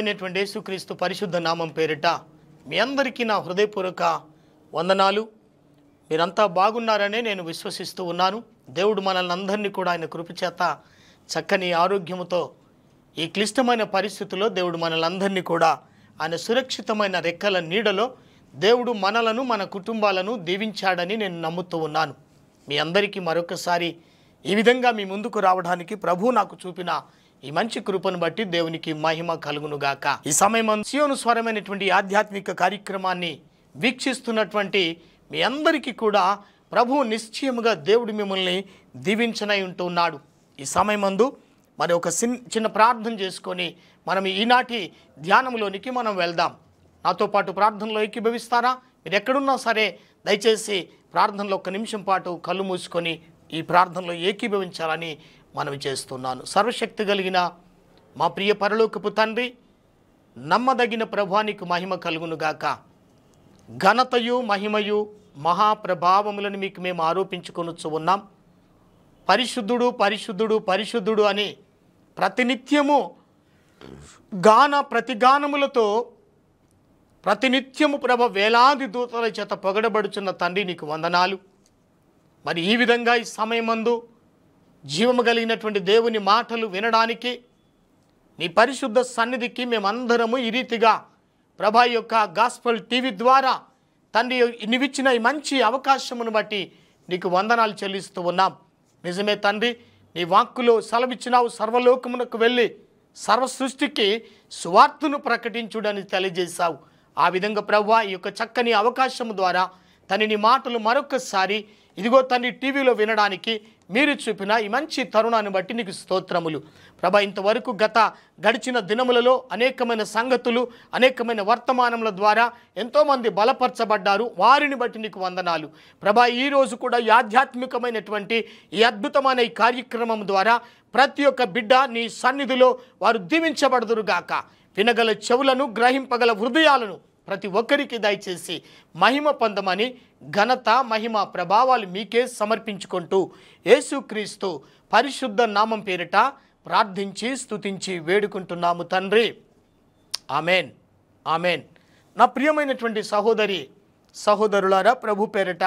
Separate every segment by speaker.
Speaker 1: అయినటువంటి యేసుక్రీస్తు పరిశుద్ధ నామం పేరిట మీ అందరికీ నా హృదయపూర్వక వందనాలు మీరంతా బాగున్నారనే నేను విశ్వసిస్తూ ఉన్నాను దేవుడు మనల్ని అందరినీ కూడా ఆయన కృపచేత చక్కని ఆరోగ్యముతో ఈ క్లిష్టమైన పరిస్థితుల్లో దేవుడు మనల్ని అందరినీ కూడా ఆయన సురక్షితమైన రెక్కల నీడలో దేవుడు మనలను మన కుటుంబాలను దీవించాడని నేను నమ్ముతూ ఉన్నాను మీ అందరికీ మరొకసారి ఈ విధంగా మీ ముందుకు రావడానికి ప్రభు నాకు చూపిన ఈ మంచి కృపను బట్టి దేవునికి మహిమ కలుగునుగాక ఈ సమయం శివను స్వరమైనటువంటి ఆధ్యాత్మిక కార్యక్రమాన్ని వీక్షిస్తున్నటువంటి మీ అందరికీ కూడా ప్రభు నిశ్చయముగా దేవుడు మిమ్మల్ని దీవించనై ఉంటున్నాడు ఈ సమయమందు మరి ఒక చిన్న ప్రార్థన చేసుకొని మనం ఈనాటి ధ్యానంలోనికి మనం వెళ్దాం నాతో పాటు ప్రార్థనలో ఏకీభవిస్తారా మీరు ఎక్కడున్నా సరే దయచేసి ప్రార్థనలో ఒక నిమిషం పాటు కళ్ళు మూసుకొని ఈ ప్రార్థనలో ఏకీభవించాలని మనవి చేస్తున్నాను సర్వశక్తి కలిగిన మా ప్రియ పరలోకపు తండ్రి నమ్మదగిన ప్రభానికి మహిమ కలుగునుగాక ఘనతయు మహిమయు మహాప్రభావములను మీకు మేము ఆరోపించుకొనొచ్చు ఉన్నాం పరిశుద్ధుడు పరిశుద్ధుడు పరిశుద్ధుడు అని ప్రతినిత్యము గాన ప్రతిగానములతో ప్రతినిత్యము ప్రభ వేలాది దూతల చేత పొగడబడుచున్న తండ్రి నీకు వందనాలు మరి ఈ విధంగా ఈ సమయమందు జీవము కలిగినటువంటి దేవుని మాటలు వినడానికి నీ పరిశుద్ధ సన్నిధికి మేమందరము ఈ రీతిగా ప్రభా యొక్క గాస్పల్ టీవీ ద్వారా తండ్రి నీవిచ్చిన ఈ మంచి అవకాశమును బట్టి నీకు వందనాలు చెల్లిస్తూ ఉన్నాం నిజమే తండ్రి నీ వాక్కులో సెలవిచ్చినావు సర్వలోకమునకు వెళ్ళి సర్వ సృష్టికి సువార్తను ప్రకటించుడని తెలియజేశావు ఆ విధంగా ప్రభు ఈ యొక్క చక్కని అవకాశం ద్వారా తనని మాటలు మరొకసారి ఇదిగో తండ్రి టీవీలో వినడానికి మీరు చూపిన ఈ మంచి తరుణాన్ని బట్టి నీకు స్తోత్రములు ప్రభ ఇంతవరకు గత గడిచిన దినములలో అనేకమైన సంగతులు అనేకమైన వర్తమానముల ద్వారా ఎంతోమంది బలపరచబడ్డారు వారిని బట్టి నీకు వందనాలు ప్రభా ఈరోజు కూడా ఈ ఆధ్యాత్మికమైనటువంటి ఈ అద్భుతమైన ఈ కార్యక్రమం ద్వారా ప్రతి ఒక్క బిడ్డ నీ సన్నిధిలో వారు దీవించబడదురుగాక వినగల చెవులను గ్రహింపగల హృదయాలను ప్రతి ఒక్కరికి దయచేసి మహిమ పొందమని ఘనత మహిమ ప్రభావాలు మీకే సమర్పించుకుంటూ యేసుక్రీస్తు పరిశుద్ధ నామం పేరిట ప్రార్థించి స్తుతించి వేడుకుంటున్నాము తండ్రి ఆమెన్ ఆమెన్ నా ప్రియమైనటువంటి సహోదరి సహోదరులారా ప్రభు పేరిట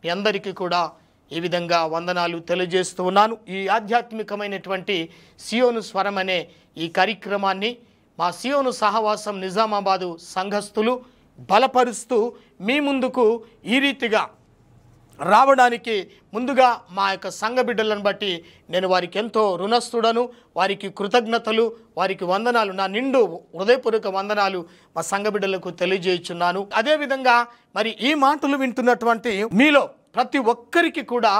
Speaker 1: మీ అందరికీ కూడా ఈ విధంగా వందనాలు తెలియజేస్తూ ఉన్నాను ఈ ఆధ్యాత్మికమైనటువంటి సియోను స్వరం అనే ఈ కార్యక్రమాన్ని మా సియోను సహవాసం నిజామాబాదు సంఘస్థులు బలపరుస్తూ మీ ముందుకు ఈ రీతిగా రావడానికి ముందుగా మా యొక్క సంఘ బిడ్డలను బట్టి నేను వారికి ఎంతో రుణస్థుడను వారికి కృతజ్ఞతలు వారికి వందనాలు నా నిండు హృదయపూర్వక వందనాలు మా సంఘ బిడ్డలకు తెలియజేయుచున్నాను అదేవిధంగా మరి ఈ మాటలు వింటున్నటువంటి మీలో ప్రతి ఒక్కరికి కూడా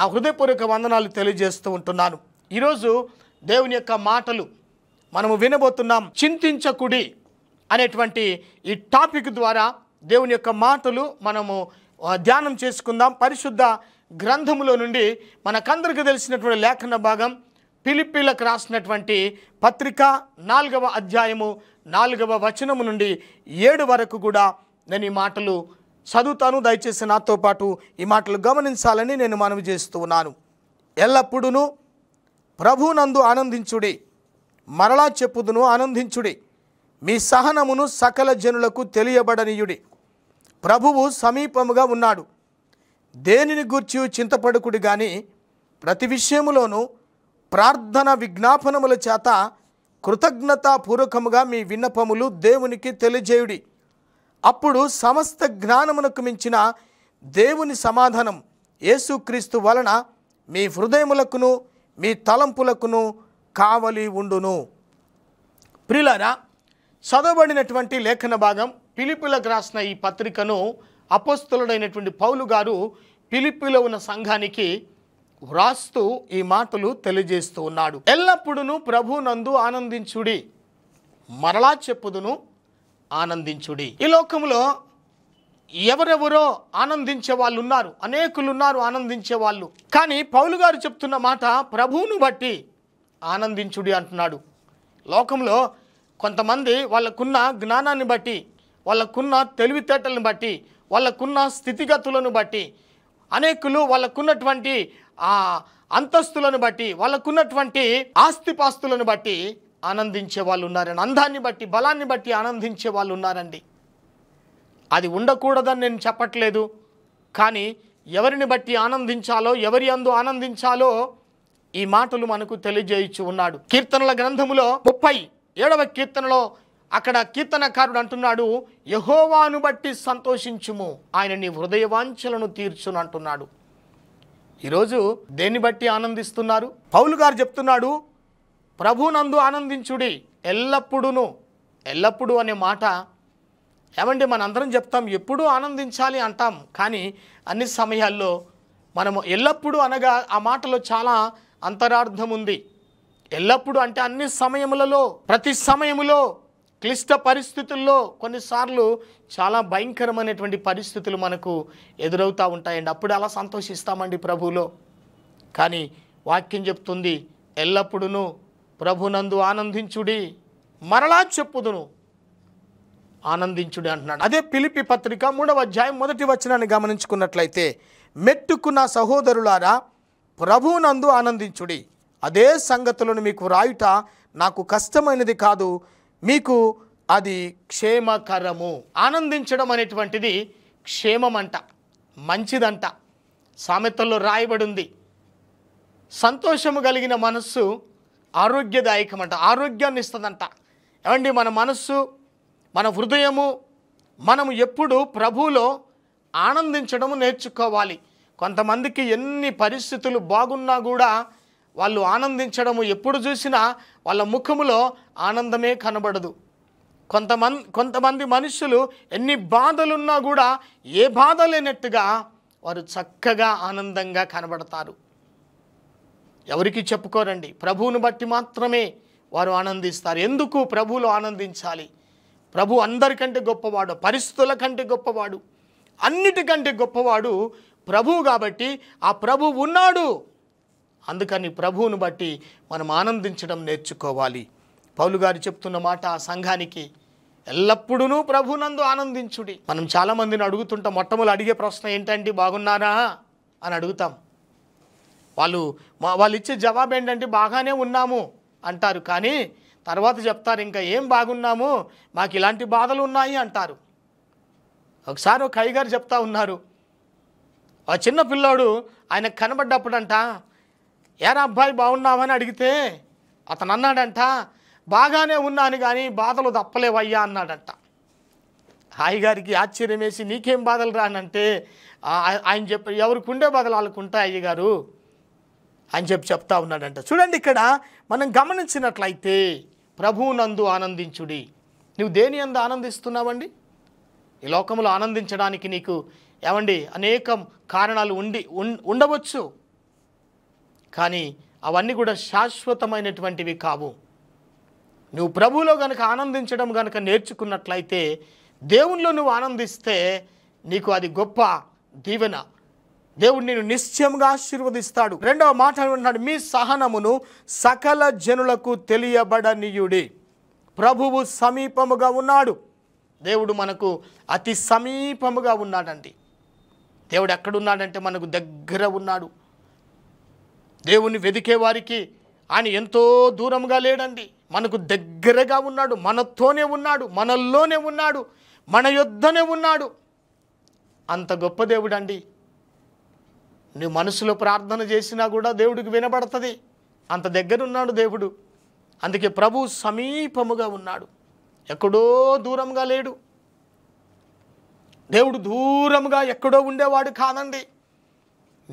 Speaker 1: నా హృదయపూర్వక వందనాలు తెలియజేస్తూ ఉంటున్నాను ఈరోజు దేవుని యొక్క మాటలు మనము వినబోతున్నాం చింతించకుడి అనేటువంటి ఈ టాపిక్ ద్వారా దేవుని యొక్క మాటలు మనము ధ్యానం చేసుకుందాం పరిశుద్ధ గ్రంథములో నుండి మనకందరికీ తెలిసినటువంటి లేఖన భాగం పిలిపిలకు రాసినటువంటి పత్రిక నాలుగవ అధ్యాయము నాలుగవ వచనము నుండి ఏడు వరకు కూడా నేను ఈ మాటలు చదువుతాను దయచేసి నాతో పాటు ఈ మాటలు గమనించాలని నేను మనవి చేస్తూ ఉన్నాను ఎల్లప్పుడూ ప్రభునందు ఆనందించుడే మరలా చెప్పుదును ఆనందించుడి మీ సహనమును సకల జనులకు తెలియబడనీయుడి ప్రభువు సమీపముగా ఉన్నాడు దేనిని గూర్చి చింతపడుకుడి కానీ ప్రతి విషయములోనూ ప్రార్థన విజ్ఞాపనముల చేత కృతజ్ఞతాపూర్వకముగా మీ విన్నపములు దేవునికి తెలియజేయుడి అప్పుడు సమస్త జ్ఞానమునకు మించిన దేవుని సమాధానం యేసుక్రీస్తు వలన మీ హృదయములకును మీ తలంపులకును కావలి ఉండును ప్రిలరా చదవబడినటువంటి లేఖన భాగం పిలిపిలకు రాసిన ఈ పత్రికను అపస్తులుడైనటువంటి పౌలు గారు పిలిపిలో ఉన్న సంఘానికి వ్రాస్తూ ఈ మాటలు తెలియజేస్తూ ఉన్నాడు ఎల్లప్పుడూ ప్రభు నందు ఆనందించుడి మరలా చెప్పుదును ఆనందించుడి ఈ లోకంలో ఎవరెవరో ఆనందించే వాళ్ళు ఉన్నారు అనేకులు ఉన్నారు ఆనందించే వాళ్ళు కానీ పౌలు గారు చెప్తున్న మాట ప్రభువును బట్టి ఆనందించుడి అంటున్నాడు లోకంలో కొంతమంది వాళ్ళకున్న జ్ఞానాన్ని బట్టి వాళ్ళకున్న తెలివితేటలను బట్టి వాళ్ళకున్న స్థితిగతులను బట్టి అనేకులు వాళ్ళకున్నటువంటి ఆ అంతస్తులను బట్టి వాళ్ళకున్నటువంటి ఆస్తిపాస్తులను బట్టి ఆనందించే వాళ్ళు ఉన్నారండి అందాన్ని బట్టి బలాన్ని బట్టి ఆనందించే వాళ్ళు ఉన్నారండి అది ఉండకూడదని నేను చెప్పట్లేదు కానీ ఎవరిని బట్టి ఆనందించాలో ఎవరి అందు ఆనందించాలో ఈ మాటలు మనకు తెలియజేయచ్చు ఉన్నాడు కీర్తనల గ్రంథములో ముప్పై ఏడవ కీర్తనలో అక్కడ కీర్తనకారుడు అంటున్నాడు యహోవాను బట్టి సంతోషించుము ఆయన నీ హృదయవాంఛలను తీర్చును అంటున్నాడు ఈరోజు దేన్ని బట్టి ఆనందిస్తున్నారు పౌలు గారు చెప్తున్నాడు ప్రభునందు ఆనందించుడి ఎల్లప్పుడూను ఎల్లప్పుడూ అనే మాట ఏమంటే మనందరం చెప్తాం ఎప్పుడూ ఆనందించాలి అంటాం కానీ అన్ని సమయాల్లో మనము ఎల్లప్పుడూ అనగా ఆ మాటలో చాలా అంతరార్థముంది ఉంది ఎల్లప్పుడూ అంటే అన్ని సమయములలో ప్రతి సమయములో క్లిష్ట పరిస్థితుల్లో కొన్నిసార్లు చాలా భయంకరమైనటువంటి పరిస్థితులు మనకు ఎదురవుతూ ఉంటాయండి అప్పుడు అలా సంతోషిస్తామండి ప్రభువులో కానీ వాక్యం చెప్తుంది ఎల్లప్పుడూ ప్రభునందు ఆనందించుడి మరలా చెప్పుదును ఆనందించుడి అంటున్నాడు అదే పిలిపి పత్రిక మూడవ అధ్యాయం మొదటి వచనాన్ని గమనించుకున్నట్లయితే మెట్టుకున్న సహోదరులారా ప్రభువునందు ఆనందించుడి అదే సంగతులను మీకు రాయుట నాకు కష్టమైనది కాదు మీకు అది క్షేమకరము ఆనందించడం అనేటువంటిది క్షేమమంట మంచిదంట సామెతల్లో రాయబడి ఉంది సంతోషము కలిగిన మనస్సు ఆరోగ్యదాయకమంట ఆరోగ్యాన్ని ఇస్తుందంట ఏమండి మన మనస్సు మన హృదయము మనము ఎప్పుడు ప్రభువులో ఆనందించడము నేర్చుకోవాలి కొంతమందికి ఎన్ని పరిస్థితులు బాగున్నా కూడా వాళ్ళు ఆనందించడము ఎప్పుడు చూసినా వాళ్ళ ముఖములో ఆనందమే కనబడదు కొంతమంది కొంతమంది మనుషులు ఎన్ని బాధలున్నా కూడా ఏ బాధ లేనట్టుగా వారు చక్కగా ఆనందంగా కనబడతారు ఎవరికి చెప్పుకోరండి ప్రభువును బట్టి మాత్రమే వారు ఆనందిస్తారు ఎందుకు ప్రభువులు ఆనందించాలి ప్రభు అందరికంటే గొప్పవాడు పరిస్థితుల కంటే గొప్పవాడు అన్నిటికంటే గొప్పవాడు ప్రభువు కాబట్టి ఆ ప్రభు ఉన్నాడు అందుకని ప్రభువును బట్టి మనం ఆనందించడం నేర్చుకోవాలి పౌలు గారు చెప్తున్న మాట ఆ సంఘానికి ఎల్లప్పుడూ ప్రభునందు ఆనందించుడి మనం చాలామందిని అడుగుతుంటాం మొట్టమొదటి అడిగే ప్రశ్న ఏంటంటే బాగున్నారా అని అడుగుతాం వాళ్ళు మా వాళ్ళు ఇచ్చే జవాబు ఏంటంటే బాగానే ఉన్నాము అంటారు కానీ తర్వాత చెప్తారు ఇంకా ఏం బాగున్నాము మాకు ఇలాంటి బాధలు ఉన్నాయి అంటారు ఒకసారి ఒక అయ్యగారు చెప్తా ఉన్నారు ఆ చిన్న పిల్లోడు ఆయన కనబడ్డప్పుడంట ఏరా అబ్బాయి బాగున్నావని అడిగితే అతను అన్నాడంట బాగానే ఉన్నాను కానీ బాధలు తప్పలేవయ్యా అన్నాడంట హాయిగారికి ఆశ్చర్యం వేసి నీకేం బాధలు రానంటే ఆయన చెప్పి ఎవరికి ఉండే బాధలు వాళ్ళకు ఉంటాయి అయ్యగారు అని చెప్పి చెప్తా ఉన్నాడంట చూడండి ఇక్కడ మనం గమనించినట్లయితే ప్రభువు నందు ఆనందించుడి నువ్వు దేని అందు ఆనందిస్తున్నావండి ఈ లోకంలో ఆనందించడానికి నీకు ఏమండి అనేకం కారణాలు ఉండి ఉండవచ్చు కానీ అవన్నీ కూడా శాశ్వతమైనటువంటివి కావు నువ్వు ప్రభువులో కనుక ఆనందించడం కనుక నేర్చుకున్నట్లయితే దేవునిలో నువ్వు ఆనందిస్తే నీకు అది గొప్ప దీవెన దేవుడు నేను నిశ్చయంగా ఆశీర్వదిస్తాడు రెండవ మాట అంటున్నాడు మీ సహనమును సకల జనులకు తెలియబడనీయుడి ప్రభువు సమీపముగా ఉన్నాడు దేవుడు మనకు అతి సమీపముగా ఉన్నాడండి దేవుడు ఎక్కడున్నాడంటే మనకు దగ్గర ఉన్నాడు దేవుని వెదికే వారికి ఆయన ఎంతో దూరంగా లేడండి మనకు దగ్గరగా ఉన్నాడు మనతోనే ఉన్నాడు మనల్లోనే ఉన్నాడు మన యొద్దనే ఉన్నాడు అంత గొప్ప దేవుడు అండి నువ్వు మనసులో ప్రార్థన చేసినా కూడా దేవుడికి వినబడుతుంది అంత దగ్గర ఉన్నాడు దేవుడు అందుకే ప్రభు సమీపముగా ఉన్నాడు ఎక్కడో దూరంగా లేడు దేవుడు దూరంగా ఎక్కడో ఉండేవాడు కాదండి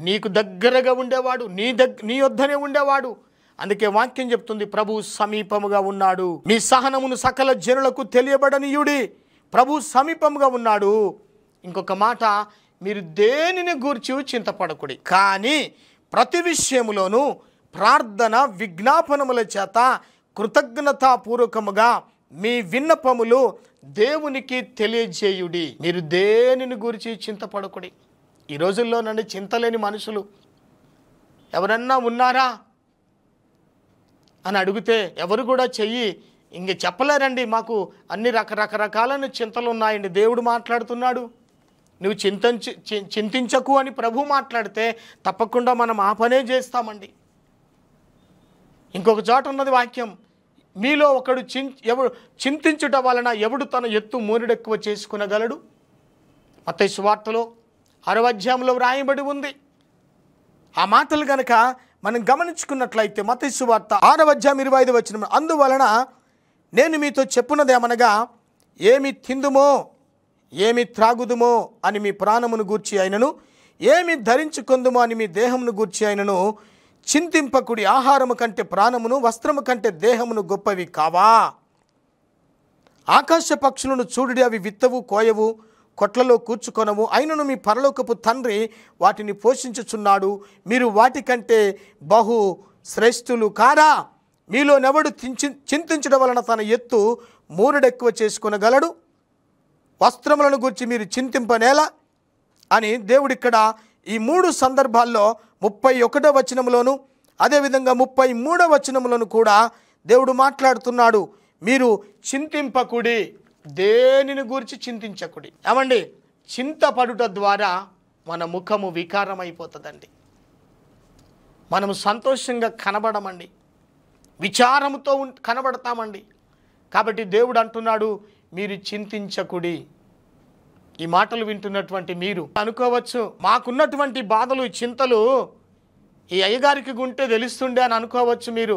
Speaker 1: నీకు దగ్గరగా ఉండేవాడు నీ దగ్గ నీ వద్దనే ఉండేవాడు అందుకే వాక్యం చెప్తుంది ప్రభు సమీపముగా ఉన్నాడు మీ సహనమును సకల జనులకు తెలియబడనీయుడి ప్రభు సమీపముగా ఉన్నాడు ఇంకొక మాట మీరు దేనిని గూర్చి చింతపడకూడి కానీ ప్రతి విషయములోనూ ప్రార్థన విజ్ఞాపనముల చేత కృతజ్ఞతాపూర్వకముగా మీ విన్నపములు దేవునికి తెలియజేయుడి మీరు దేనిని గురించి చింతపడకుడి ఈ రోజుల్లో నన్ను చింతలేని మనుషులు ఎవరన్నా ఉన్నారా అని అడిగితే ఎవరు కూడా చెయ్యి ఇంక చెప్పలేరండి మాకు అన్ని రకరకరకాలైన చింతలు ఉన్నాయండి దేవుడు మాట్లాడుతున్నాడు నువ్వు చింతించి చింతించకు అని ప్రభు మాట్లాడితే తప్పకుండా మనం ఆ పనే చేస్తామండి ఇంకొక చోట ఉన్నది వాక్యం మీలో ఒకడు చిం ఎవడు చింతించుట వలన ఎవడు తన ఎత్తు మూరిడెక్కువ చేసుకునగలడు అత్తయ్య సువార్తలో అధ్యాయంలో వ్రాయబడి ఉంది ఆ మాటలు గనక మనం గమనించుకున్నట్లయితే మతస్సు వార్త ఆరవ ఇరవై ఐదు వచ్చిన అందువలన నేను మీతో చెప్పున్నదేమనగా ఏమి తిందుమో ఏమి త్రాగుదుమో అని మీ ప్రాణమును గూర్చి అయినను ఏమి ధరించుకుందుమో అని మీ దేహమును గూర్చి అయినను చింతింపకుడి ఆహారము కంటే ప్రాణమును వస్త్రము కంటే దేహమును గొప్పవి కావా ఆకాశ పక్షులను చూడుడి అవి విత్తవు కోయవు కొట్లలో కూర్చుకొనవు అయినను మీ పరలోకపు తండ్రి వాటిని పోషించుచున్నాడు మీరు వాటికంటే బహు శ్రేష్ఠులు కారా మీలోనెవడు చించి చింతించడం వలన తన ఎత్తు మూరుడెక్కువ చేసుకునగలడు వస్త్రములను గురించి మీరు చింతింపనేలా అని దేవుడిక్కడ ఈ మూడు సందర్భాల్లో ముప్పై ఒకటో వచనంలోను అదేవిధంగా ముప్పై మూడో వచనంలోను కూడా దేవుడు మాట్లాడుతున్నాడు మీరు చింతింపకుడి దేనిని గురించి చింతించకుడి ఏమండి చింతపడుట ద్వారా మన ముఖము వికారమైపోతుందండి మనము సంతోషంగా కనబడమండి విచారముతో కనబడతామండి కాబట్టి దేవుడు అంటున్నాడు మీరు చింతించకుడి ఈ మాటలు వింటున్నటువంటి మీరు అనుకోవచ్చు మాకున్నటువంటి బాధలు చింతలు ఈ అయ్యగారికి గుంటే తెలుస్తుండే అని అనుకోవచ్చు మీరు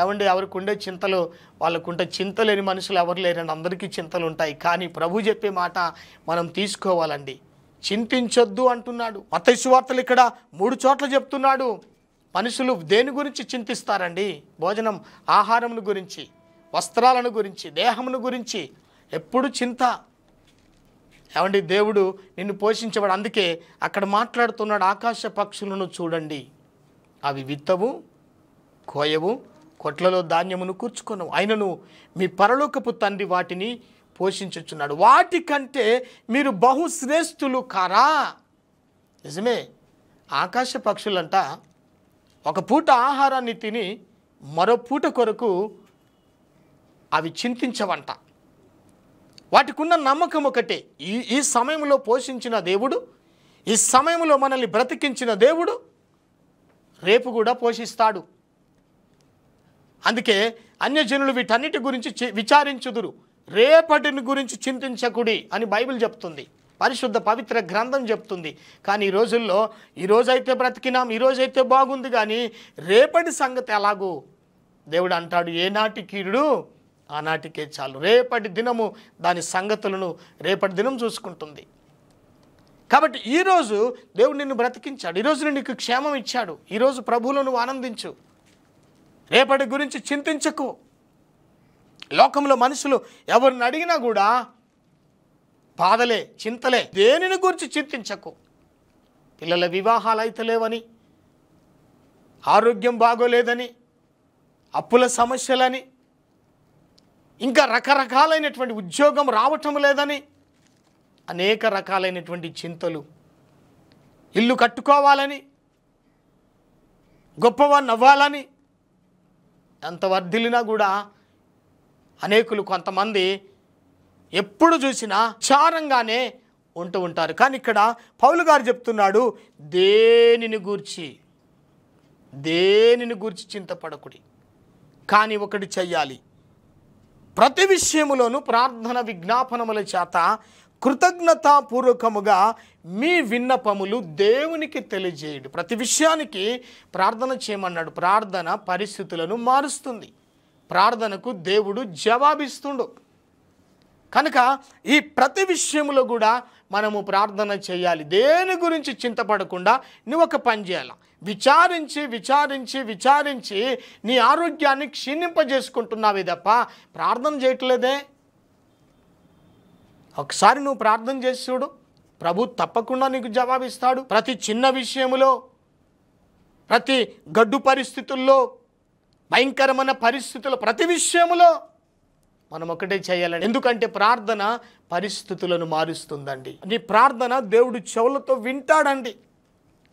Speaker 1: ఏమండి ఎవరికి ఉండే చింతలు వాళ్ళకుంటే చింత లేని మనుషులు ఎవరు లేరని అందరికీ చింతలు ఉంటాయి కానీ ప్రభు చెప్పే మాట మనం తీసుకోవాలండి చింతించొద్దు అంటున్నాడు మతైసు వార్తలు ఇక్కడ మూడు చోట్ల చెప్తున్నాడు మనుషులు దేని గురించి చింతిస్తారండి భోజనం ఆహారమును గురించి వస్త్రాలను గురించి దేహమును గురించి ఎప్పుడు చింత ఏమండి దేవుడు నిన్ను పోషించబడు అందుకే అక్కడ మాట్లాడుతున్నాడు ఆకాశ పక్షులను చూడండి అవి విత్తవు కోయవు కొట్లలో ధాన్యమును కూర్చుకొనవు ఆయనను మీ పరలోకపు తండ్రి వాటిని పోషించుచున్నాడు వాటికంటే మీరు బహుశ్రేష్ఠులు కారా నిజమే ఆకాశ పక్షులంట ఒక పూట ఆహారాన్ని తిని మరో పూట కొరకు అవి చింతించవంట వాటికున్న నమ్మకం ఒకటే ఈ ఈ సమయంలో పోషించిన దేవుడు ఈ సమయంలో మనల్ని బ్రతికించిన దేవుడు రేపు కూడా పోషిస్తాడు అందుకే అన్యజనులు వీటన్నిటి గురించి విచారించుదురు రేపటిని గురించి చింతించకుడి అని బైబిల్ చెప్తుంది పరిశుద్ధ పవిత్ర గ్రంథం చెప్తుంది కానీ ఈ రోజుల్లో ఈరోజైతే బ్రతికినాం ఈరోజైతే బాగుంది కానీ రేపటి సంగతి ఎలాగూ దేవుడు అంటాడు ఏనాటి కీడు ఆనాటికే చాలు రేపటి దినము దాని సంగతులను రేపటి దినం చూసుకుంటుంది కాబట్టి ఈరోజు దేవుడు నిన్ను బ్రతికించాడు ఈరోజు నీకు క్షేమం ఇచ్చాడు ఈరోజు ప్రభువులో నువ్వు ఆనందించు రేపటి గురించి చింతించకు లోకంలో మనుషులు ఎవరిని అడిగినా కూడా బాధలే చింతలే దేనిని గురించి చింతించకు పిల్లల వివాహాలు అయితలేవని ఆరోగ్యం బాగోలేదని అప్పుల సమస్యలని ఇంకా రకరకాలైనటువంటి ఉద్యోగం రావటం లేదని అనేక రకాలైనటువంటి చింతలు ఇల్లు కట్టుకోవాలని గొప్పవాడిని అవ్వాలని ఎంత వర్ధిల్లినా కూడా అనేకులు కొంతమంది ఎప్పుడు చూసినా చారంగానే ఉంటూ ఉంటారు కానీ ఇక్కడ పౌలు గారు చెప్తున్నాడు దేనిని గూర్చి దేనిని గూర్చి చింతపడకుడి కానీ ఒకటి చెయ్యాలి ప్రతి విషయములోనూ ప్రార్థన విజ్ఞాపనముల చేత కృతజ్ఞతాపూర్వకముగా మీ విన్నపములు దేవునికి తెలియజేయడు ప్రతి విషయానికి ప్రార్థన చేయమన్నాడు ప్రార్థన పరిస్థితులను మారుస్తుంది ప్రార్థనకు దేవుడు జవాబిస్తుండు కనుక ఈ ప్రతి విషయంలో కూడా మనము ప్రార్థన చేయాలి దేని గురించి చింతపడకుండా నువ్వు ఒక పని చేయాలి విచారించి విచారించి విచారించి నీ ఆరోగ్యాన్ని క్షీణింపజేసుకుంటున్నావే తప్ప ప్రార్థన చేయట్లేదే ఒకసారి నువ్వు ప్రార్థన చేసి చూడు ప్రభు తప్పకుండా నీకు జవాబిస్తాడు ప్రతి చిన్న విషయంలో ప్రతి గడ్డు పరిస్థితుల్లో భయంకరమైన పరిస్థితులు ప్రతి విషయంలో మనం ఒకటే చేయాలని ఎందుకంటే ప్రార్థన పరిస్థితులను మారుస్తుందండి నీ ప్రార్థన దేవుడు చెవులతో వింటాడండి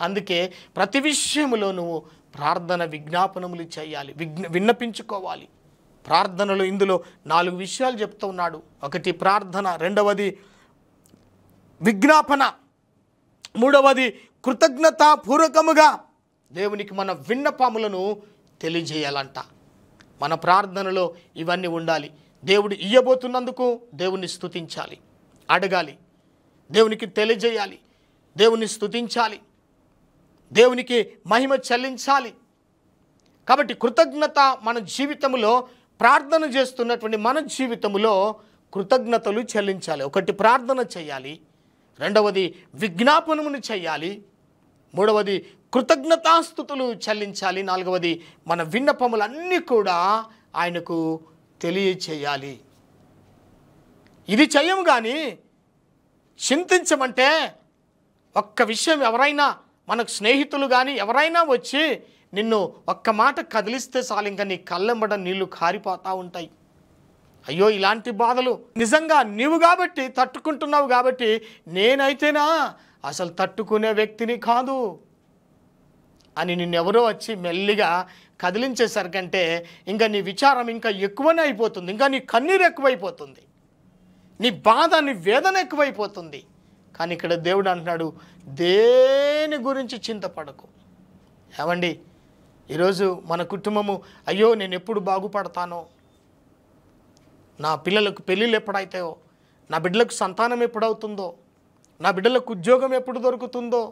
Speaker 1: అందుకే ప్రతి విషయంలో నువ్వు ప్రార్థన విజ్ఞాపనములు చేయాలి విజ్ఞ విన్నపించుకోవాలి ప్రార్థనలు ఇందులో నాలుగు విషయాలు చెప్తూ ఉన్నాడు ఒకటి ప్రార్థన రెండవది విజ్ఞాపన మూడవది కృతజ్ఞతాపూర్వకముగా దేవునికి మన విన్నపములను తెలియజేయాలంట మన ప్రార్థనలో ఇవన్నీ ఉండాలి దేవుడు ఇయ్యబోతున్నందుకు దేవుణ్ణి స్థుతించాలి అడగాలి దేవునికి తెలియజేయాలి దేవుని స్థుతించాలి దేవునికి మహిమ చెల్లించాలి కాబట్టి కృతజ్ఞత మన జీవితంలో ప్రార్థన చేస్తున్నటువంటి మన జీవితంలో కృతజ్ఞతలు చెల్లించాలి ఒకటి ప్రార్థన చేయాలి రెండవది విజ్ఞాపనమును చేయాలి మూడవది కృతజ్ఞతాస్థుతులు చెల్లించాలి నాలుగవది మన విన్నపములన్నీ కూడా ఆయనకు తెలియచేయాలి ఇది చేయము కానీ చింతించమంటే ఒక్క విషయం ఎవరైనా మనకు స్నేహితులు కానీ ఎవరైనా వచ్చి నిన్ను ఒక్క మాట కదిలిస్తే చాలు ఇంకా నీ కళ్ళెంబడ నీళ్లు కారిపోతూ ఉంటాయి అయ్యో ఇలాంటి బాధలు నిజంగా నీవు కాబట్టి తట్టుకుంటున్నావు కాబట్టి నేనైతేనా అసలు తట్టుకునే వ్యక్తిని కాదు అని నిన్నెవరో వచ్చి మెల్లిగా కదిలించేసరికంటే ఇంకా నీ విచారం ఇంకా ఎక్కువనే అయిపోతుంది ఇంకా నీ కన్నీరు ఎక్కువైపోతుంది నీ బాధ నీ వేదన ఎక్కువైపోతుంది కానీ ఇక్కడ దేవుడు అంటున్నాడు దేని గురించి చింతపడకు ఏమండి ఈరోజు మన కుటుంబము అయ్యో నేను ఎప్పుడు బాగుపడతానో నా పిల్లలకు పెళ్ళిళ్ళు ఎప్పుడైతాయో నా బిడ్డలకు సంతానం ఎప్పుడవుతుందో నా బిడ్డలకు ఉద్యోగం ఎప్పుడు దొరుకుతుందో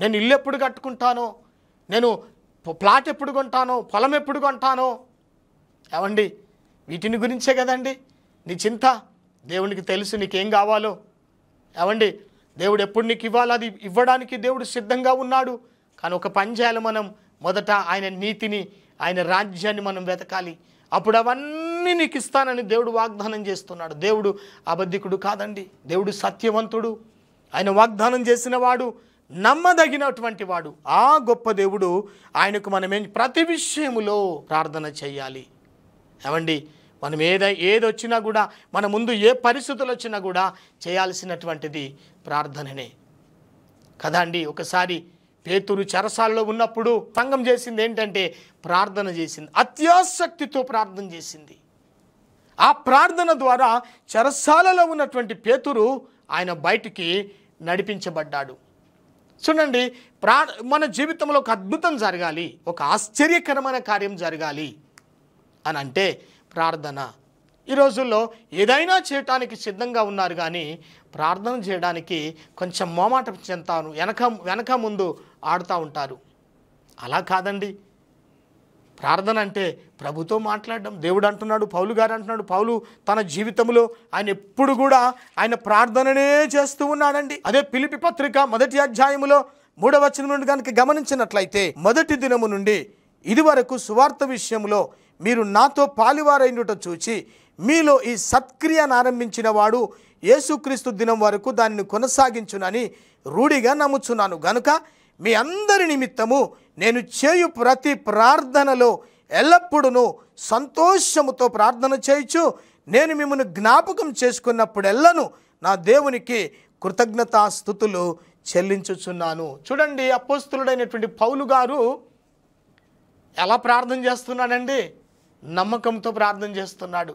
Speaker 1: నేను ఇల్లు ఎప్పుడు కట్టుకుంటానో నేను ప్లాట్ ఎప్పుడు కొంటాను పొలం ఎప్పుడు కొంటాను ఏమండి వీటిని గురించే కదండి నీ చింత దేవునికి తెలుసు నీకేం కావాలో ఏమండి దేవుడు ఎప్పుడు నీకు ఇవ్వాలో అది ఇవ్వడానికి దేవుడు సిద్ధంగా ఉన్నాడు కానీ ఒక పని చేయాలి మనం మొదట ఆయన నీతిని ఆయన రాజ్యాన్ని మనం వెతకాలి అప్పుడు అవన్నీ నీకు ఇస్తానని దేవుడు వాగ్దానం చేస్తున్నాడు దేవుడు అబద్ధికుడు కాదండి దేవుడు సత్యవంతుడు ఆయన వాగ్దానం చేసినవాడు నమ్మదగినటువంటి వాడు ఆ గొప్ప దేవుడు ఆయనకు మనమేం ప్రతి విషయములో ప్రార్థన చేయాలి ఏమండి మనం ఏద ఏది వచ్చినా కూడా మన ముందు ఏ పరిస్థితులు వచ్చినా కూడా చేయాల్సినటువంటిది ప్రార్థననే కదా అండి ఒకసారి పేతురు చరసాల్లో ఉన్నప్పుడు సంఘం చేసింది ఏంటంటే ప్రార్థన చేసింది అత్యాసక్తితో ప్రార్థన చేసింది ఆ ప్రార్థన ద్వారా చరసాలలో ఉన్నటువంటి పేతురు ఆయన బయటికి నడిపించబడ్డాడు చూడండి ప్రా మన జీవితంలో ఒక అద్భుతం జరగాలి ఒక ఆశ్చర్యకరమైన కార్యం జరగాలి అని అంటే ప్రార్థన ఈ రోజుల్లో ఏదైనా చేయటానికి సిద్ధంగా ఉన్నారు కానీ ప్రార్థన చేయడానికి కొంచెం మోమాట చెంతాను వెనక వెనక ముందు ఆడుతూ ఉంటారు అలా కాదండి ప్రార్థన అంటే ప్రభుతో మాట్లాడడం దేవుడు అంటున్నాడు పౌలు గారు అంటున్నాడు పౌలు తన జీవితంలో ఆయన ఎప్పుడు కూడా ఆయన ప్రార్థననే చేస్తూ ఉన్నాడండి అదే పిలిపి పత్రిక మొదటి అధ్యాయములో మూడవచనం నుండి కనుక గమనించినట్లయితే మొదటి దినము నుండి ఇదివరకు సువార్త విషయంలో మీరు నాతో పాలివారైనట చూచి మీలో ఈ సత్క్రియను ఆరంభించిన వాడు యేసుక్రీస్తు దినం వరకు దానిని కొనసాగించునని రూఢిగా నమ్ముచున్నాను గనుక మీ అందరి నిమిత్తము నేను చేయు ప్రతి ప్రార్థనలో ఎల్లప్పుడూ సంతోషముతో ప్రార్థన చేయొచ్చు నేను మిమ్మల్ని జ్ఞాపకం చేసుకున్నప్పుడెల్లను నా దేవునికి కృతజ్ఞతాస్థుతులు చెల్లించుచున్నాను చూడండి అపోస్తులుడైనటువంటి పౌలు గారు ఎలా ప్రార్థన చేస్తున్నాడండి నమ్మకంతో ప్రార్థన చేస్తున్నాడు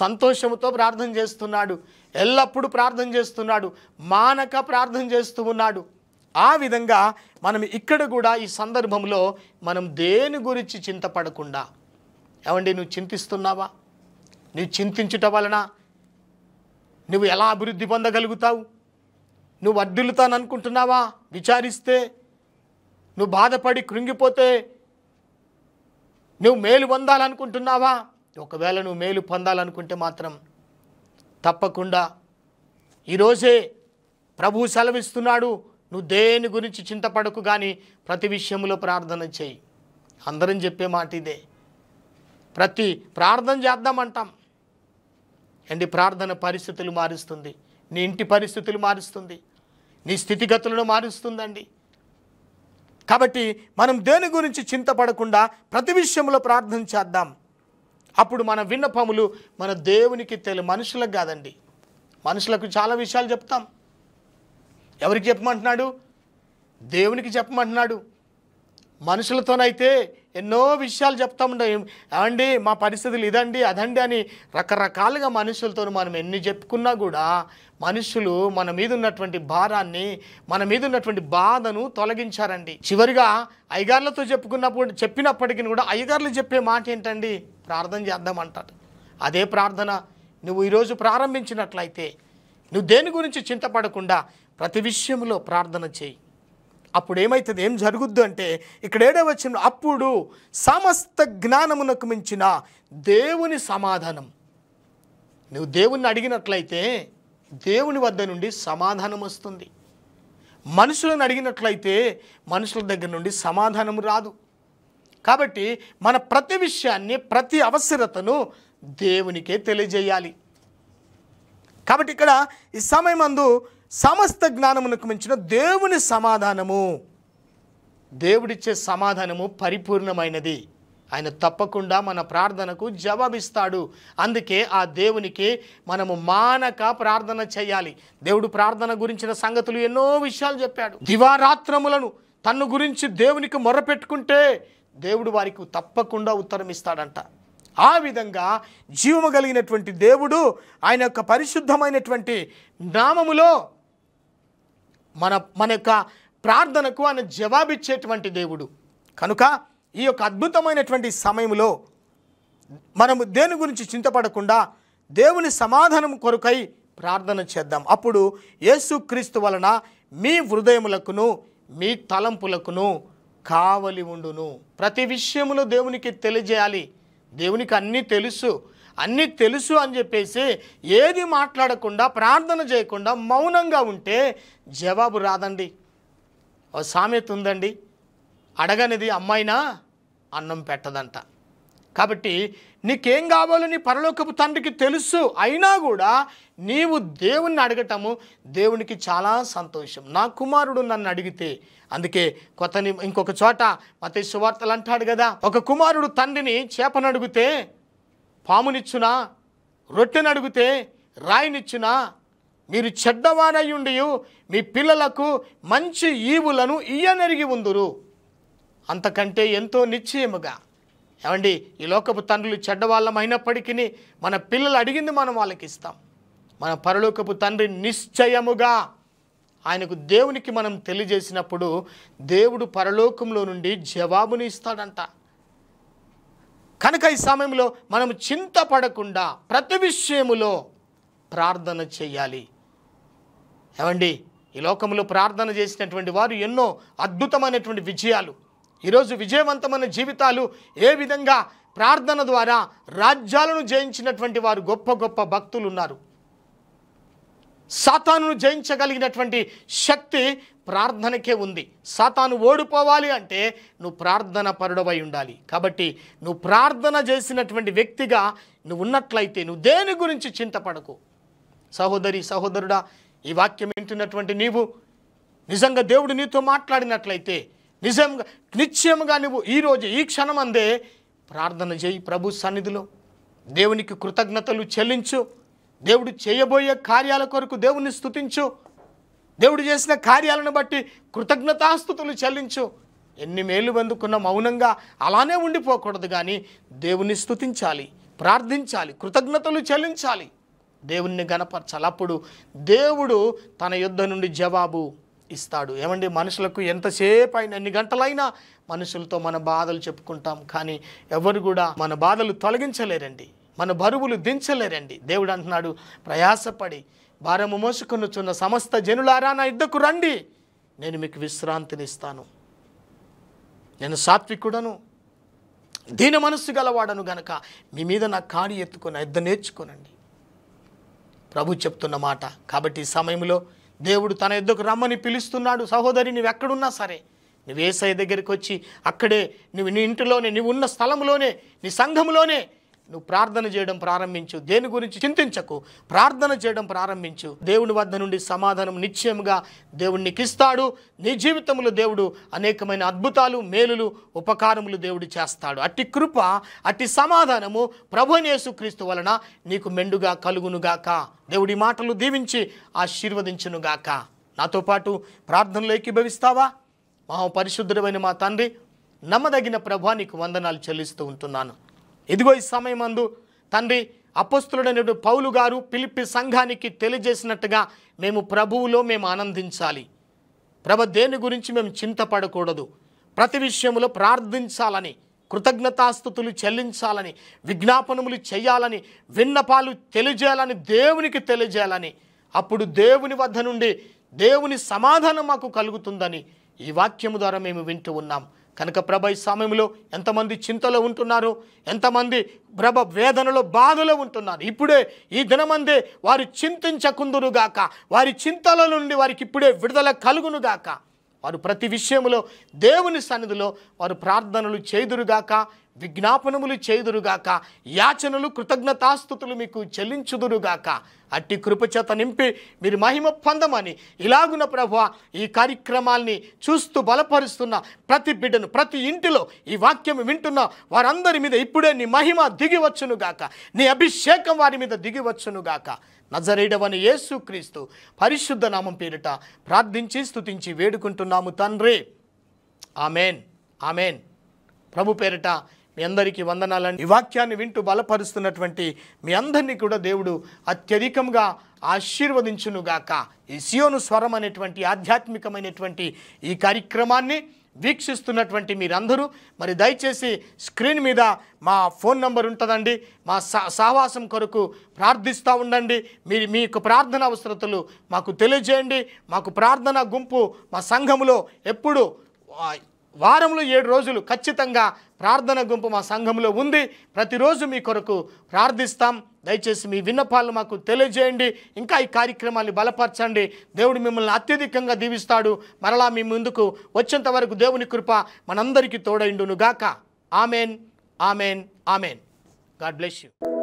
Speaker 1: సంతోషంతో ప్రార్థన చేస్తున్నాడు ఎల్లప్పుడూ ప్రార్థన చేస్తున్నాడు మానక ప్రార్థన చేస్తూ ఉన్నాడు ఆ విధంగా మనం ఇక్కడ కూడా ఈ సందర్భంలో మనం దేని గురించి చింతపడకుండా ఏమండి నువ్వు చింతిస్తున్నావా నువ్వు చింతించుట వలన నువ్వు ఎలా అభివృద్ధి పొందగలుగుతావు నువ్వు అనుకుంటున్నావా విచారిస్తే నువ్వు బాధపడి కృంగిపోతే నువ్వు మేలు పొందాలనుకుంటున్నావా ఒకవేళ నువ్వు మేలు పొందాలనుకుంటే మాత్రం తప్పకుండా ఈరోజే ప్రభు సెలవిస్తున్నాడు నువ్వు దేని గురించి చింతపడకు కానీ ప్రతి విషయంలో ప్రార్థన చేయి అందరం చెప్పే మాట ఇదే ప్రతి ప్రార్థన చేద్దామంటాం అండి ప్రార్థన పరిస్థితులు మారుస్తుంది నీ ఇంటి పరిస్థితులు మారుస్తుంది నీ స్థితిగతులను మారుస్తుందండి కాబట్టి మనం దేని గురించి చింతపడకుండా ప్రతి విషయంలో ప్రార్థన చేద్దాం అప్పుడు మన విన్నపములు మన దేవునికి తెలి మనుషులకు కాదండి మనుషులకు చాలా విషయాలు చెప్తాం ఎవరికి చెప్పమంటున్నాడు దేవునికి చెప్పమంటున్నాడు మనుషులతోనైతే ఎన్నో విషయాలు చెప్తా ఉండవు ఏమండి మా పరిస్థితులు ఇదండి అదండి అని రకరకాలుగా మనుషులతో మనం ఎన్ని చెప్పుకున్నా కూడా మనుషులు మన మీద ఉన్నటువంటి భారాన్ని మన మీద ఉన్నటువంటి బాధను తొలగించారండి చివరిగా అయ్యగారులతో చెప్పుకున్నప్పుడు చెప్పినప్పటికీ కూడా అయ్యగారులు చెప్పే మాట ఏంటండి ప్రార్థన చేద్దామంటారు అదే ప్రార్థన నువ్వు ఈరోజు ప్రారంభించినట్లయితే నువ్వు దేని గురించి చింతపడకుండా ప్రతి విషయంలో ప్రార్థన చేయి అప్పుడు ఏమవుతుంది ఏం జరుగుద్దు అంటే ఇక్కడ ఏడవ వచ్చిన అప్పుడు సమస్త జ్ఞానమునకు మించిన దేవుని సమాధానం నువ్వు దేవుణ్ణి అడిగినట్లయితే దేవుని వద్ద నుండి సమాధానం వస్తుంది మనుషులను అడిగినట్లయితే మనుషుల దగ్గర నుండి సమాధానం రాదు కాబట్టి మన ప్రతి విషయాన్ని ప్రతి అవసరతను దేవునికే తెలియజేయాలి కాబట్టి ఇక్కడ ఈ సమయం అందు సమస్త జ్ఞానమునకు మించిన దేవుని సమాధానము దేవుడిచ్చే సమాధానము పరిపూర్ణమైనది ఆయన తప్పకుండా మన ప్రార్థనకు జవాబిస్తాడు అందుకే ఆ దేవునికి మనము మానక ప్రార్థన చేయాలి దేవుడు ప్రార్థన గురించిన సంగతులు ఎన్నో విషయాలు చెప్పాడు దివారాత్రములను తన్ను గురించి దేవునికి మొరపెట్టుకుంటే దేవుడు వారికి తప్పకుండా ఉత్తరం ఇస్తాడంట ఆ విధంగా జీవము కలిగినటువంటి దేవుడు ఆయన యొక్క పరిశుద్ధమైనటువంటి నామములో మన మన యొక్క ప్రార్థనకు ఆయన జవాబిచ్చేటువంటి దేవుడు కనుక ఈ యొక్క అద్భుతమైనటువంటి సమయంలో మనము దేని గురించి చింతపడకుండా దేవుని సమాధానం కొరకై ప్రార్థన చేద్దాం అప్పుడు యేసుక్రీస్తు వలన మీ హృదయములకును మీ తలంపులకును కావలి ఉండును ప్రతి విషయంలో దేవునికి తెలియజేయాలి దేవునికి అన్నీ తెలుసు అన్నీ తెలుసు అని చెప్పేసి ఏది మాట్లాడకుండా ప్రార్థన చేయకుండా మౌనంగా ఉంటే జవాబు రాదండి ఓ సామెత ఉందండి అడగనిది అమ్మాయినా అన్నం పెట్టదంట కాబట్టి నీకేం కావాలో నీ పరలోకపు తండ్రికి తెలుసు అయినా కూడా నీవు దేవుణ్ణి అడగటము దేవునికి చాలా సంతోషం నా కుమారుడు నన్ను అడిగితే అందుకే కొత్త ఇంకొక చోట మత సువార్తలు అంటాడు కదా ఒక కుమారుడు తండ్రిని చేపనడిగితే పామునిచ్చునా రొట్టెనడిగితే రాయినిచ్చునా మీరు చెడ్డవారయ్యుండి మీ పిల్లలకు మంచి ఈవులను ఇయ్యనరిగి ఉందురు అంతకంటే ఎంతో నిశ్చయముగా ఏమండి ఈ లోకపు తండ్రులు చెడ్డవాళ్ళమైనప్పటికీ మన పిల్లలు అడిగింది మనం వాళ్ళకి ఇస్తాం మన పరలోకపు తండ్రి నిశ్చయముగా ఆయనకు దేవునికి మనం తెలియజేసినప్పుడు దేవుడు పరలోకంలో నుండి జవాబుని ఇస్తాడంట కనుక ఈ సమయంలో మనం చింతపడకుండా ప్రతి విషయములో ప్రార్థన చేయాలి ఏమండి ఈ లోకంలో ప్రార్థన చేసినటువంటి వారు ఎన్నో అద్భుతమైనటువంటి విజయాలు ఈరోజు విజయవంతమైన జీవితాలు ఏ విధంగా ప్రార్థన ద్వారా రాజ్యాలను జయించినటువంటి వారు గొప్ప గొప్ప భక్తులు ఉన్నారు సాతాను జయించగలిగినటువంటి శక్తి ప్రార్థనకే ఉంది సాతాను ఓడిపోవాలి అంటే నువ్వు ప్రార్థన పరుడవై ఉండాలి కాబట్టి నువ్వు ప్రార్థన చేసినటువంటి వ్యక్తిగా నువ్వు ఉన్నట్లయితే నువ్వు దేని గురించి చింతపడకు సహోదరి సహోదరుడా ఈ వాక్యం వింటున్నటువంటి నీవు నిజంగా దేవుడు నీతో మాట్లాడినట్లయితే నిజంగా నిశ్చయంగా నువ్వు ఈరోజు ఈ క్షణం అందే ప్రార్థన చేయి ప్రభు సన్నిధిలో దేవునికి కృతజ్ఞతలు చెల్లించు దేవుడు చేయబోయే కార్యాల కొరకు దేవుని స్థుతించు దేవుడు చేసిన కార్యాలను బట్టి కృతజ్ఞతాస్థుతులు చెల్లించు ఎన్ని మేలు అందుకున్న మౌనంగా అలానే ఉండిపోకూడదు కానీ దేవుణ్ణి స్థుతించాలి ప్రార్థించాలి కృతజ్ఞతలు చెల్లించాలి దేవుణ్ణి గనపరచాలి అప్పుడు దేవుడు తన యుద్ధ నుండి జవాబు ఇస్తాడు ఏమండి మనుషులకు ఎంతసేపు అయినా ఎన్ని గంటలైనా మనుషులతో మన బాధలు చెప్పుకుంటాం కానీ ఎవరు కూడా మన బాధలు తొలగించలేరండి మన బరువులు దించలేరండి దేవుడు అంటున్నాడు ప్రయాసపడి భారము మోసుకొనుచున్న సమస్త జనులారా నా ఇద్దకు రండి నేను మీకు విశ్రాంతిని ఇస్తాను నేను సాత్వికుడను దీని మనస్సు గలవాడను గనక మీ మీద నా కాడి ఎత్తుకున్న ఇద్ద నేర్చుకోనండి ప్రభు చెప్తున్న మాట కాబట్టి ఈ సమయంలో దేవుడు తన ఇద్దకు రమ్మని పిలుస్తున్నాడు సహోదరి నువ్వు ఎక్కడున్నా సరే నువ్వు ఏసఐ దగ్గరికి వచ్చి అక్కడే నువ్వు నీ ఇంటిలోనే నువ్వు ఉన్న స్థలంలోనే నీ సంఘంలోనే నువ్వు ప్రార్థన చేయడం ప్రారంభించు దేని గురించి చింతించకు ప్రార్థన చేయడం ప్రారంభించు దేవుని వద్ద నుండి సమాధానం నిశ్చయముగా దేవుడికి ఇస్తాడు నీ జీవితంలో దేవుడు అనేకమైన అద్భుతాలు మేలులు ఉపకారములు దేవుడు చేస్తాడు అట్టి కృప అట్టి సమాధానము ప్రభునేసు క్రీస్తు వలన నీకు మెండుగా కలుగునుగాక దేవుడి మాటలు దీవించి ఆశీర్వదించునుగాక నాతో పాటు ప్రార్థనలు ఏకీభవిస్తావా మహా పరిశుద్ధుడమైన మా తండ్రి నమ్మదగిన ప్రభా నీకు వందనాలు చెల్లిస్తూ ఉంటున్నాను ఇదిగో ఈ సమయమందు తండ్రి అపస్తుడైన పౌలు గారు పిలిపి సంఘానికి తెలియజేసినట్టుగా మేము ప్రభువులో మేము ఆనందించాలి ప్రభ దేని గురించి మేము చింతపడకూడదు ప్రతి విషయంలో ప్రార్థించాలని కృతజ్ఞతాస్థుతులు చెల్లించాలని విజ్ఞాపనములు చేయాలని విన్నపాలు తెలియజేయాలని దేవునికి తెలియజేయాలని అప్పుడు దేవుని వద్ద నుండి దేవుని సమాధానం మాకు కలుగుతుందని ఈ వాక్యము ద్వారా మేము వింటూ ఉన్నాం కనుక ప్రభ ఈ సమయంలో ఎంతమంది చింతలో ఉంటున్నారు ఎంతమంది ప్రభ వేదనలో బాధలో ఉంటున్నారు ఇప్పుడే ఈ దినమందే వారు చింతించకుందురుగాక వారి చింతల నుండి వారికి ఇప్పుడే విడుదల కలుగునుగాక వారు ప్రతి విషయంలో దేవుని సన్నిధిలో వారు ప్రార్థనలు చేదురుగాక విజ్ఞాపనములు చేదురుగాక యాచనలు కృతజ్ఞతాస్థుతులు మీకు చెల్లించుదురుగాక అట్టి కృపచేత నింపి మీరు మహిమ పొందమని ఇలాగున ప్రభు ఈ కార్యక్రమాల్ని చూస్తూ బలపరుస్తున్న ప్రతి బిడ్డను ప్రతి ఇంటిలో ఈ వాక్యం వింటున్న వారందరి మీద ఇప్పుడే నీ మహిమ దిగివచ్చునుగాక నీ అభిషేకం వారి మీద దిగివచ్చునుగాక నజరేడవని క్రీస్తు పరిశుద్ధ నామం పేరిట ప్రార్థించి స్థుతించి వేడుకుంటున్నాము తండ్రి ఆమెన్ ఆమెన్ ప్రభు పేరిట మీ అందరికీ వందనాలని ఈ వాక్యాన్ని వింటూ బలపరుస్తున్నటువంటి మీ అందరినీ కూడా దేవుడు అత్యధికంగా ఆశీర్వదించునుగాక ఈ సియోను స్వరం అనేటువంటి ఆధ్యాత్మికమైనటువంటి ఈ కార్యక్రమాన్ని వీక్షిస్తున్నటువంటి మీరందరూ మరి దయచేసి స్క్రీన్ మీద మా ఫోన్ నంబర్ ఉంటుందండి మా సావాసం కొరకు ప్రార్థిస్తూ ఉండండి మీరు మీ యొక్క ప్రార్థన అవసరతలు మాకు తెలియజేయండి మాకు ప్రార్థన గుంపు మా సంఘములో ఎప్పుడు వారంలో ఏడు రోజులు ఖచ్చితంగా ప్రార్థన గుంపు మా సంఘంలో ఉంది ప్రతిరోజు మీ కొరకు ప్రార్థిస్తాం దయచేసి మీ విన్నపాలను మాకు తెలియజేయండి ఇంకా ఈ కార్యక్రమాన్ని బలపరచండి దేవుడు మిమ్మల్ని అత్యధికంగా దీవిస్తాడు మరలా మీ ముందుకు వచ్చేంత వరకు దేవుని కృప మనందరికీ తోడైండునుగాక amen amen amen God bless you